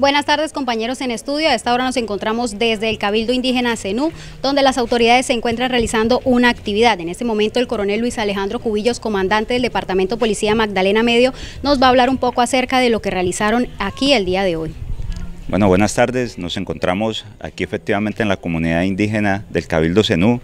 Buenas tardes compañeros en estudio, a esta hora nos encontramos desde el Cabildo Indígena Zenú, donde las autoridades se encuentran realizando una actividad. En este momento el coronel Luis Alejandro Cubillos, comandante del Departamento Policía Magdalena Medio, nos va a hablar un poco acerca de lo que realizaron aquí el día de hoy. Bueno, buenas tardes, nos encontramos aquí efectivamente en la comunidad indígena del Cabildo Zenú,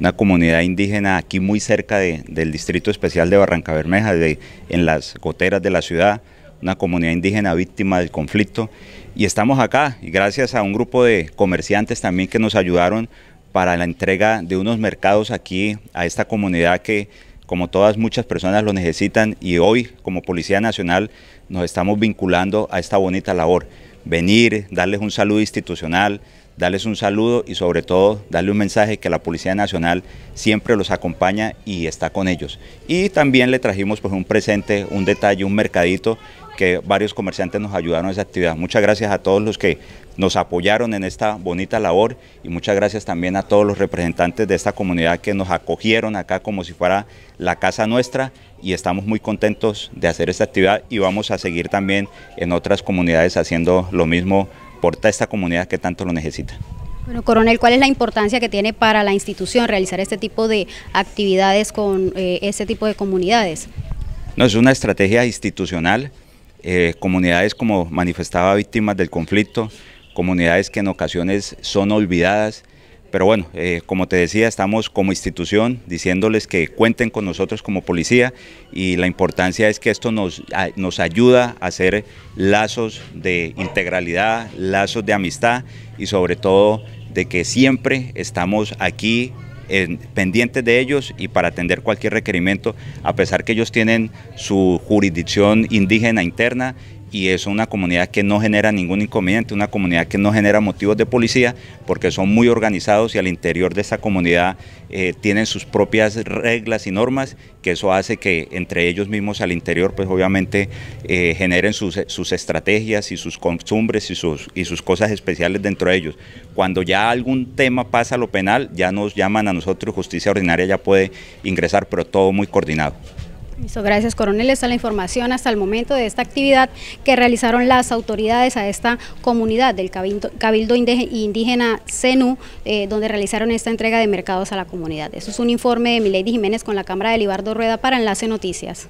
una comunidad indígena aquí muy cerca del Distrito Especial de Barranca Bermeja, en las goteras de la ciudad, una comunidad indígena víctima del conflicto. Y estamos acá, gracias a un grupo de comerciantes también que nos ayudaron para la entrega de unos mercados aquí a esta comunidad que, como todas muchas personas, lo necesitan. Y hoy, como Policía Nacional, nos estamos vinculando a esta bonita labor. Venir, darles un saludo institucional, darles un saludo y sobre todo darle un mensaje que la Policía Nacional siempre los acompaña y está con ellos. Y también le trajimos pues un presente, un detalle, un mercadito que varios comerciantes nos ayudaron en esa actividad. Muchas gracias a todos los que nos apoyaron en esta bonita labor y muchas gracias también a todos los representantes de esta comunidad que nos acogieron acá como si fuera la casa nuestra y estamos muy contentos de hacer esta actividad y vamos a seguir también en otras comunidades haciendo lo mismo por esta comunidad que tanto lo necesita. Bueno, coronel, ¿cuál es la importancia que tiene para la institución realizar este tipo de actividades con eh, este tipo de comunidades? No, es una estrategia institucional eh, comunidades como manifestaba víctimas del conflicto, comunidades que en ocasiones son olvidadas, pero bueno, eh, como te decía, estamos como institución diciéndoles que cuenten con nosotros como policía y la importancia es que esto nos, nos ayuda a hacer lazos de integralidad, lazos de amistad y sobre todo de que siempre estamos aquí en, pendientes de ellos y para atender cualquier requerimiento, a pesar que ellos tienen su jurisdicción indígena interna y es una comunidad que no genera ningún inconveniente, una comunidad que no genera motivos de policía porque son muy organizados y al interior de esa comunidad eh, tienen sus propias reglas y normas que eso hace que entre ellos mismos al interior pues obviamente eh, generen sus, estrategias y sus costumbres y sus, y sus cosas especiales dentro de ellos. Cuando ya algún tema pasa a lo penal ya nos llaman a nosotros justicia ordinaria ya puede ingresar pero todo muy coordinado. Muchas gracias coronel. Esta es la información hasta el momento de esta actividad que realizaron las autoridades a esta comunidad del Cabildo, Indígena CENU, eh, donde realizaron esta entrega de mercados a la comunidad. Eso es un informe de Milady Jiménez con la Cámara de Libardo Rueda para Enlace Noticias.